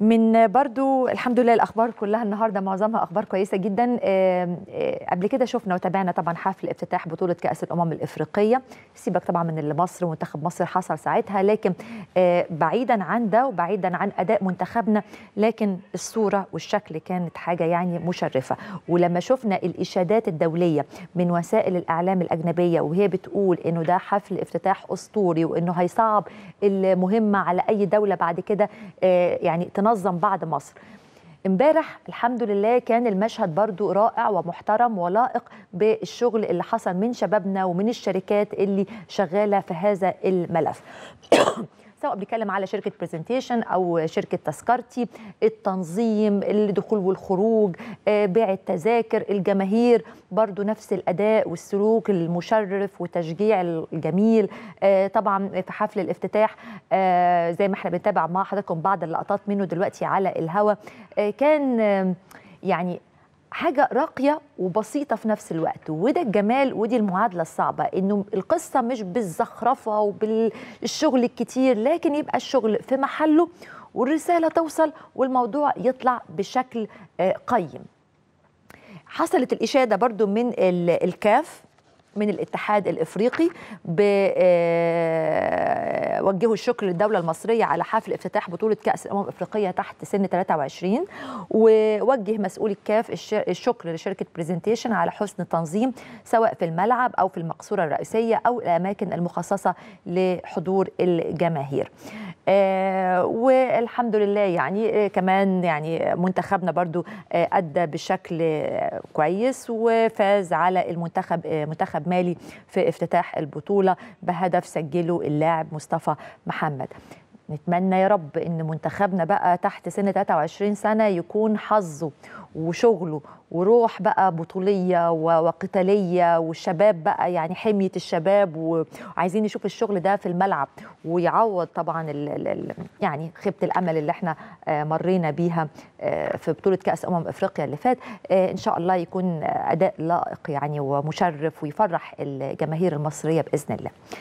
من برضو الحمد لله الاخبار كلها النهارده معظمها اخبار كويسه جدا آه، قبل كده شفنا وتابعنا طبعا حفل افتتاح بطوله كاس الامم الافريقيه سيبك طبعا من اللي مصر ومنتخب مصر حصل ساعتها لكن آه، بعيدا عن ده وبعيدا عن اداء منتخبنا لكن الصوره والشكل كانت حاجه يعني مشرفه ولما شفنا الاشادات الدوليه من وسائل الاعلام الاجنبيه وهي بتقول انه ده حفل افتتاح اسطوري وانه هيصعب المهمه على اي دوله بعد كده آه، يعني تنظم بعد مصر امبارح الحمد لله كان المشهد برضو رائع ومحترم ولائق بالشغل اللي حصل من شبابنا ومن الشركات اللي شغاله في هذا الملف سواء بيتكلم على شركه برزنتيشن او شركه تذكرتي التنظيم الدخول والخروج آه، بيع التذاكر الجماهير برضو نفس الاداء والسلوك المشرف وتشجيع الجميل آه، طبعا في حفل الافتتاح آه، زي ما احنا بنتابع مع حضراتكم بعض اللقطات منه دلوقتي على الهوا كان يعني حاجه راقيه وبسيطه في نفس الوقت وده الجمال ودي المعادله الصعبه انه القصه مش بالزخرفه وبالشغل الكتير لكن يبقى الشغل في محله والرساله توصل والموضوع يطلع بشكل آه، قيم حصلت الإشادة برضو من الكاف من الاتحاد الافريقي آه، وجهوا الشكر للدوله المصريه على حفل افتتاح بطوله كاس الامم الافريقيه تحت سن 23 ووجه مسؤول الكاف الشكر لشركه برزنتيشن على حسن التنظيم سواء في الملعب او في المقصوره الرئيسيه او الاماكن المخصصه لحضور الجماهير آه، والحمد لله يعني آه، كمان يعني منتخبنا برضو ادى بشكل كويس وفاز على المنتخب منتخب مالي في افتتاح البطولة بهدف سجله اللاعب مصطفى محمد نتمنى يا رب ان منتخبنا بقى تحت سن 23 سنه يكون حظه وشغله وروح بقى بطوليه وقتاليه والشباب بقى يعني حميه الشباب وعايزين نشوف الشغل ده في الملعب ويعوض طبعا الـ الـ يعني خيبه الامل اللي احنا آه، مرينا بيها آه، في بطوله كاس امم افريقيا اللي فات آه، ان شاء الله يكون اداء لائق يعني ومشرف ويفرح الجماهير المصريه باذن الله